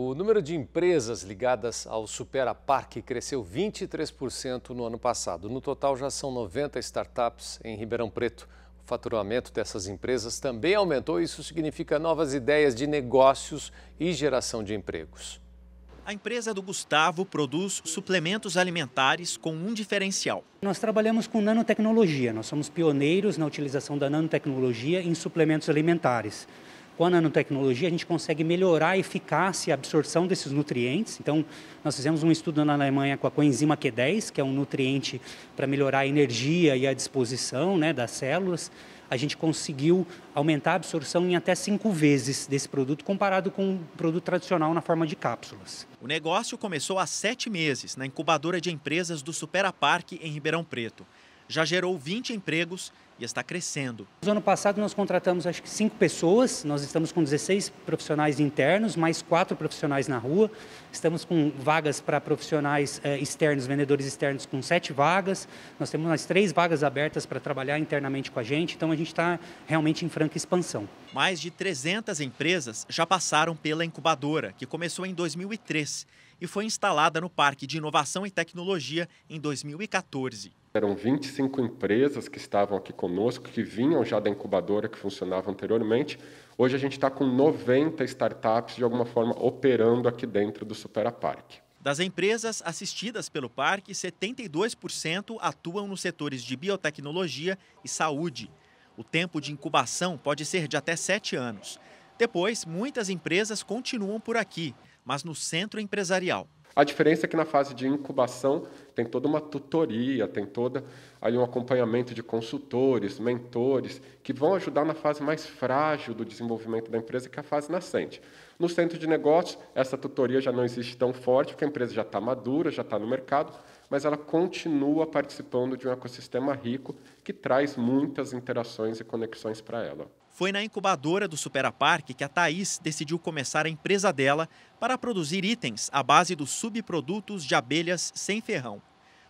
O número de empresas ligadas ao Supera Parque cresceu 23% no ano passado. No total, já são 90 startups em Ribeirão Preto. O faturamento dessas empresas também aumentou. Isso significa novas ideias de negócios e geração de empregos. A empresa do Gustavo produz suplementos alimentares com um diferencial. Nós trabalhamos com nanotecnologia. Nós somos pioneiros na utilização da nanotecnologia em suplementos alimentares. Com a nanotecnologia, a gente consegue melhorar a eficácia e a absorção desses nutrientes. Então, nós fizemos um estudo na Alemanha com a coenzima Q10, que é um nutriente para melhorar a energia e a disposição né, das células. A gente conseguiu aumentar a absorção em até cinco vezes desse produto, comparado com o produto tradicional na forma de cápsulas. O negócio começou há sete meses na incubadora de empresas do Superaparque, em Ribeirão Preto. Já gerou 20 empregos e está crescendo. No ano passado nós contratamos acho que cinco pessoas, nós estamos com 16 profissionais internos, mais quatro profissionais na rua, estamos com vagas para profissionais eh, externos, vendedores externos com sete vagas, nós temos mais três vagas abertas para trabalhar internamente com a gente, então a gente está realmente em franca expansão. Mais de 300 empresas já passaram pela incubadora, que começou em 2003 e foi instalada no Parque de Inovação e Tecnologia em 2014 eram 25 empresas que estavam aqui conosco, que vinham já da incubadora que funcionava anteriormente. Hoje a gente está com 90 startups, de alguma forma, operando aqui dentro do Park. Das empresas assistidas pelo parque, 72% atuam nos setores de biotecnologia e saúde. O tempo de incubação pode ser de até 7 anos. Depois, muitas empresas continuam por aqui, mas no centro empresarial. A diferença é que na fase de incubação tem toda uma tutoria, tem toda ali um acompanhamento de consultores, mentores, que vão ajudar na fase mais frágil do desenvolvimento da empresa, que é a fase nascente. No centro de negócios, essa tutoria já não existe tão forte, porque a empresa já está madura, já está no mercado, mas ela continua participando de um ecossistema rico que traz muitas interações e conexões para ela. Foi na incubadora do Superapark que a Thaís decidiu começar a empresa dela para produzir itens à base dos subprodutos de abelhas sem ferrão.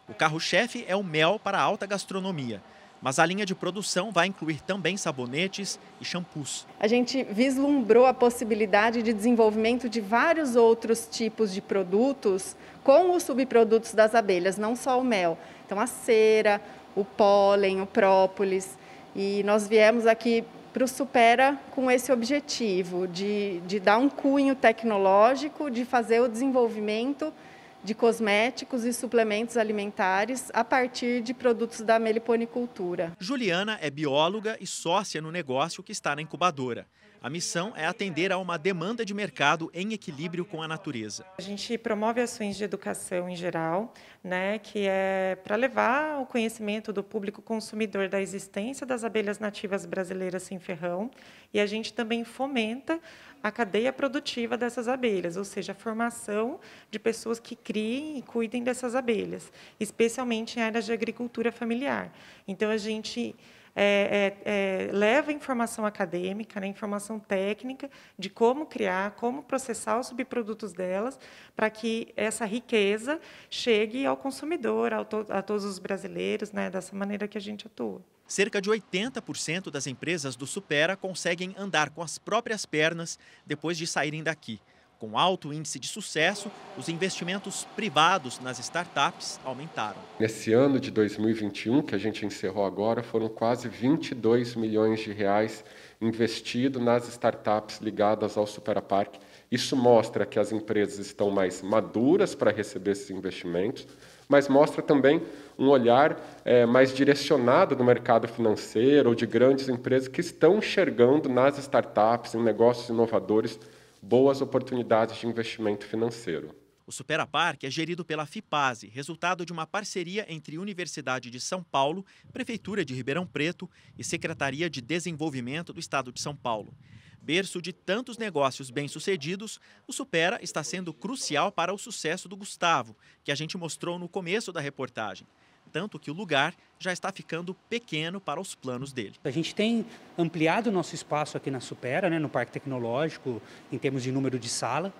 O carro-chefe é o mel para a alta gastronomia, mas a linha de produção vai incluir também sabonetes e shampoos. A gente vislumbrou a possibilidade de desenvolvimento de vários outros tipos de produtos com os subprodutos das abelhas, não só o mel. Então, a cera, o pólen, o própolis. E nós viemos aqui para o Supera com esse objetivo de, de dar um cunho tecnológico, de fazer o desenvolvimento de cosméticos e suplementos alimentares a partir de produtos da meliponicultura. Juliana é bióloga e sócia no negócio que está na incubadora. A missão é atender a uma demanda de mercado em equilíbrio com a natureza. A gente promove ações de educação em geral, né, que é para levar o conhecimento do público consumidor da existência das abelhas nativas brasileiras sem ferrão, e a gente também fomenta a cadeia produtiva dessas abelhas, ou seja, a formação de pessoas que criem e cuidem dessas abelhas, especialmente em áreas de agricultura familiar. Então a gente é, é, é, leva informação acadêmica, né, informação técnica de como criar, como processar os subprodutos delas, para que essa riqueza chegue ao consumidor, ao to a todos os brasileiros, né, dessa maneira que a gente atua. Cerca de 80% das empresas do Supera conseguem andar com as próprias pernas depois de saírem daqui. Com alto índice de sucesso, os investimentos privados nas startups aumentaram. Nesse ano de 2021, que a gente encerrou agora, foram quase 22 milhões de reais investido nas startups ligadas ao Superapark. Isso mostra que as empresas estão mais maduras para receber esses investimentos, mas mostra também um olhar é, mais direcionado do mercado financeiro ou de grandes empresas que estão enxergando nas startups, em negócios inovadores, boas oportunidades de investimento financeiro. O Superaparque é gerido pela FIPASE, resultado de uma parceria entre Universidade de São Paulo, Prefeitura de Ribeirão Preto e Secretaria de Desenvolvimento do Estado de São Paulo. Berço de tantos negócios bem-sucedidos, o Supera está sendo crucial para o sucesso do Gustavo, que a gente mostrou no começo da reportagem tanto que o lugar já está ficando pequeno para os planos dele. A gente tem ampliado o nosso espaço aqui na Supera, né, no Parque Tecnológico, em termos de número de sala,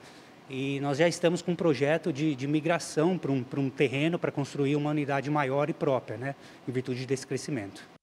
e nós já estamos com um projeto de, de migração para um, para um terreno para construir uma unidade maior e própria, né, em virtude desse crescimento.